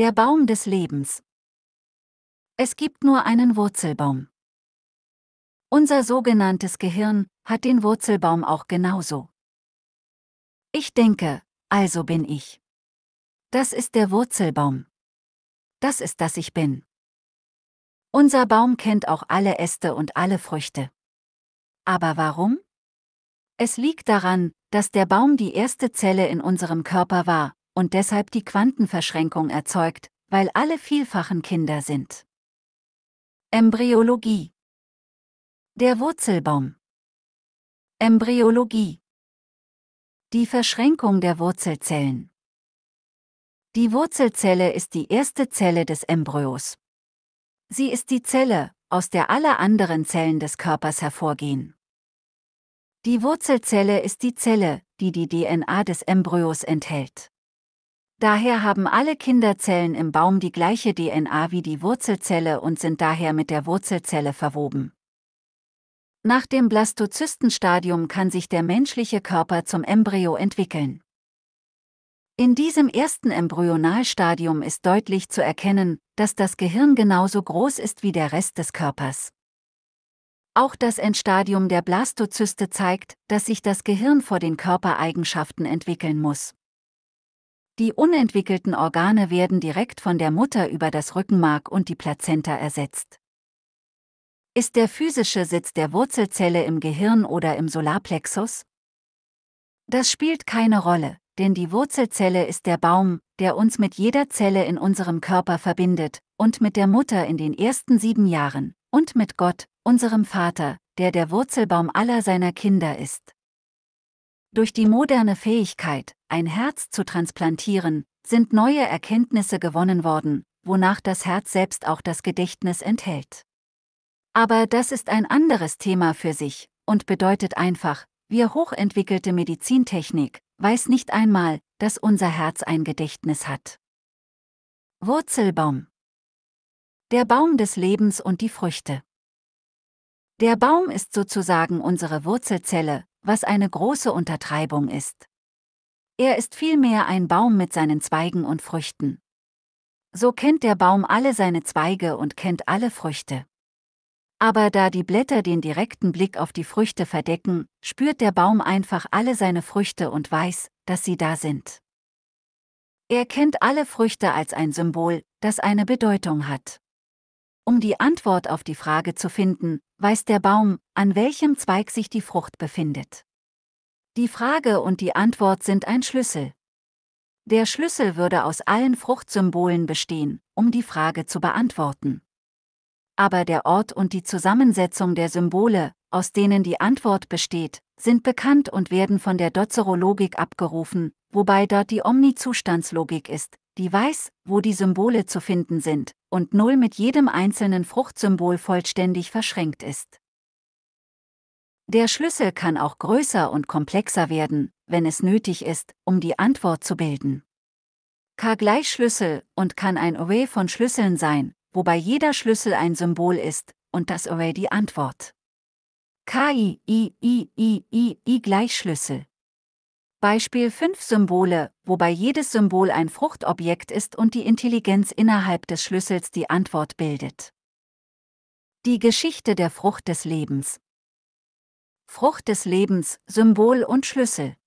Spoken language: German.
Der Baum des Lebens. Es gibt nur einen Wurzelbaum. Unser sogenanntes Gehirn hat den Wurzelbaum auch genauso. Ich denke, also bin ich. Das ist der Wurzelbaum. Das ist das Ich bin. Unser Baum kennt auch alle Äste und alle Früchte. Aber warum? Es liegt daran, dass der Baum die erste Zelle in unserem Körper war, und deshalb die Quantenverschränkung erzeugt, weil alle vielfachen Kinder sind. Embryologie Der Wurzelbaum Embryologie Die Verschränkung der Wurzelzellen Die Wurzelzelle ist die erste Zelle des Embryos. Sie ist die Zelle, aus der alle anderen Zellen des Körpers hervorgehen. Die Wurzelzelle ist die Zelle, die die DNA des Embryos enthält. Daher haben alle Kinderzellen im Baum die gleiche DNA wie die Wurzelzelle und sind daher mit der Wurzelzelle verwoben. Nach dem Blastozystenstadium kann sich der menschliche Körper zum Embryo entwickeln. In diesem ersten Embryonalstadium ist deutlich zu erkennen, dass das Gehirn genauso groß ist wie der Rest des Körpers. Auch das Endstadium der Blastozyste zeigt, dass sich das Gehirn vor den Körpereigenschaften entwickeln muss. Die unentwickelten Organe werden direkt von der Mutter über das Rückenmark und die Plazenta ersetzt. Ist der physische Sitz der Wurzelzelle im Gehirn oder im Solarplexus? Das spielt keine Rolle, denn die Wurzelzelle ist der Baum, der uns mit jeder Zelle in unserem Körper verbindet und mit der Mutter in den ersten sieben Jahren und mit Gott, unserem Vater, der der Wurzelbaum aller seiner Kinder ist. Durch die moderne Fähigkeit, ein Herz zu transplantieren, sind neue Erkenntnisse gewonnen worden, wonach das Herz selbst auch das Gedächtnis enthält. Aber das ist ein anderes Thema für sich und bedeutet einfach, wir hochentwickelte Medizintechnik weiß nicht einmal, dass unser Herz ein Gedächtnis hat. Wurzelbaum Der Baum des Lebens und die Früchte. Der Baum ist sozusagen unsere Wurzelzelle, was eine große Untertreibung ist. Er ist vielmehr ein Baum mit seinen Zweigen und Früchten. So kennt der Baum alle seine Zweige und kennt alle Früchte. Aber da die Blätter den direkten Blick auf die Früchte verdecken, spürt der Baum einfach alle seine Früchte und weiß, dass sie da sind. Er kennt alle Früchte als ein Symbol, das eine Bedeutung hat. Um die Antwort auf die Frage zu finden, weiß der Baum, an welchem Zweig sich die Frucht befindet. Die Frage und die Antwort sind ein Schlüssel. Der Schlüssel würde aus allen Fruchtsymbolen bestehen, um die Frage zu beantworten. Aber der Ort und die Zusammensetzung der Symbole, aus denen die Antwort besteht, sind bekannt und werden von der Dozerologik abgerufen, wobei dort die Omnizustandslogik ist, die weiß, wo die Symbole zu finden sind, und Null mit jedem einzelnen Fruchtsymbol vollständig verschränkt ist. Der Schlüssel kann auch größer und komplexer werden, wenn es nötig ist, um die Antwort zu bilden. K gleich Schlüssel und kann ein Array von Schlüsseln sein, wobei jeder Schlüssel ein Symbol ist und das Array die Antwort. KI, I, I, I, I, I gleich Schlüssel. Beispiel 5 Symbole, wobei jedes Symbol ein Fruchtobjekt ist und die Intelligenz innerhalb des Schlüssels die Antwort bildet. Die Geschichte der Frucht des Lebens Frucht des Lebens, Symbol und Schlüssel